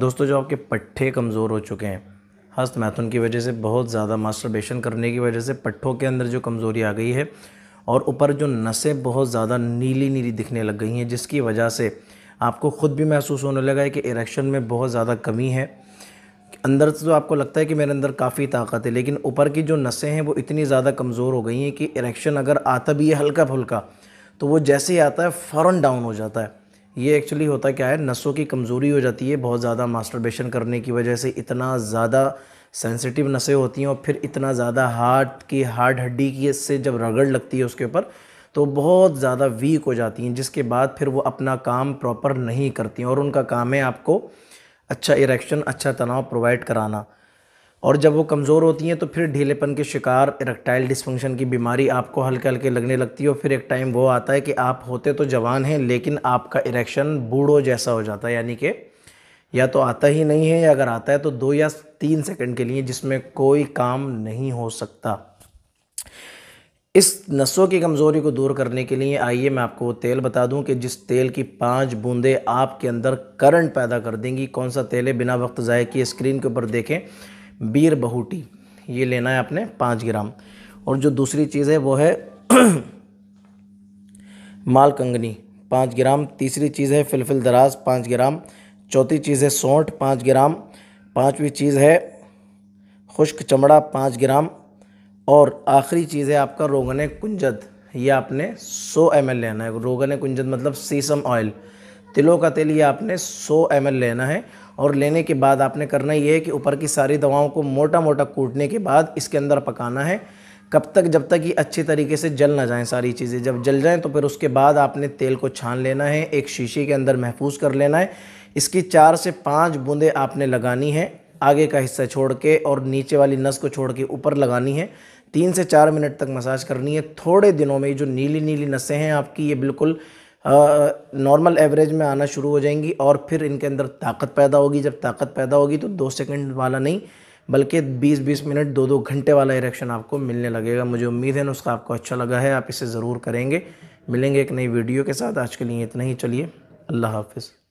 दोस्तों जो आपके पट्ठे कमज़ोर हो चुके हैं हस्त मैथुन की वजह से बहुत ज़्यादा मास्टरबेशन करने की वजह से पट्ठों के अंदर जो कमज़ोरी आ गई है और ऊपर जो नसें बहुत ज़्यादा नीली नीली दिखने लग गई हैं जिसकी वजह से आपको ख़ुद भी महसूस होने लगा है कि इरेक्शन में बहुत ज़्यादा कमी है अंदर से तो आपको लगता है कि मेरे अंदर काफ़ी ताकत है लेकिन ऊपर की जो नसें हैं वो इतनी ज़्यादा कमज़ोर हो गई हैं कि इरेक्शन अगर आता भी है हल्का फुल्का तो वो जैसे ही आता है फ़ौर डाउन हो जाता है ये एक्चुअली होता क्या है नसों की कमज़ोरी हो जाती है बहुत ज़्यादा मास्टरबेशन करने की वजह से इतना ज़्यादा सेंसिटिव नसें होती हैं और फिर इतना ज़्यादा हार्ट की हार्ड हड्डी की से जब रगड़ लगती है उसके ऊपर तो बहुत ज़्यादा वीक हो जाती हैं जिसके बाद फिर वो अपना काम प्रॉपर नहीं करती और उनका काम है आपको अच्छा इरेक्शन अच्छा तनाव प्रोवाइड कराना और जब वो कमज़ोर होती हैं तो फिर ढीलेपन के शिकार इरेक्टाइल डिसफंक्शन की बीमारी आपको हल्के हल्के लगने लगती है और फिर एक टाइम वो आता है कि आप होते तो जवान हैं लेकिन आपका इरेक्शन बूढ़ो जैसा हो जाता है यानी कि या तो आता ही नहीं है या अगर आता है तो दो या तीन सेकंड के लिए जिसमें कोई काम नहीं हो सकता इस नसों की कमज़ोरी को दूर करने के लिए आइए मैं आपको वो तेल बता दूं कि जिस तेल की पांच बूंदें आपके अंदर करंट पैदा कर देंगी कौन सा तेल है बिना वक्त ज़ाय किए स्क्रीन के ऊपर देखें बीर बहुटी ये लेना है आपने पाँच ग्राम और जो दूसरी चीज़ है वो है माल कंगनी पाँच ग्राम तीसरी चीज़ है फिलफिल दराज पाँच ग्राम चौथी चीज़ है सौंठ पाँच ग्राम पाँचवीं चीज़ है खुश्क चमड़ा पाँच ग्राम और आखिरी चीज़ है आपका रोगन कुंजद ये आपने सौ एम लेना है रोगन कुंजद मतलब सीसम ऑयल तिलों का तेल ये आपने 100 एम लेना है और लेने के बाद आपने करना ये है कि ऊपर की सारी दवाओं को मोटा मोटा कूटने के बाद इसके अंदर पकाना है कब तक जब तक ये अच्छे तरीके से जल ना जाएँ सारी चीज़ें जब जल जाएँ तो फिर उसके बाद आपने तेल को छान लेना है एक शीशे के अंदर महफूज कर लेना है इसकी चार से पाँच बूंदें आपने लगानी है आगे का हिस्सा छोड़ के और नीचे वाली नस को छोड़ के ऊपर लगानी है तीन से चार मिनट तक मसाज करनी है थोड़े दिनों में जो नीली नीली नसें हैं आपकी ये बिल्कुल नॉर्मल एवरेज में आना शुरू हो जाएंगी और फिर इनके अंदर ताकत पैदा होगी जब ताकत पैदा होगी तो दो सेकंड वाला नहीं बल्कि 20-20 मिनट दो दो घंटे वाला इरेक्शन आपको मिलने लगेगा मुझे उम्मीद है नुस्खा आपको अच्छा लगा है आप इसे ज़रूर करेंगे मिलेंगे एक नई वीडियो के साथ आज के लिए इतना ही चलिए अल्लाह हाफिज़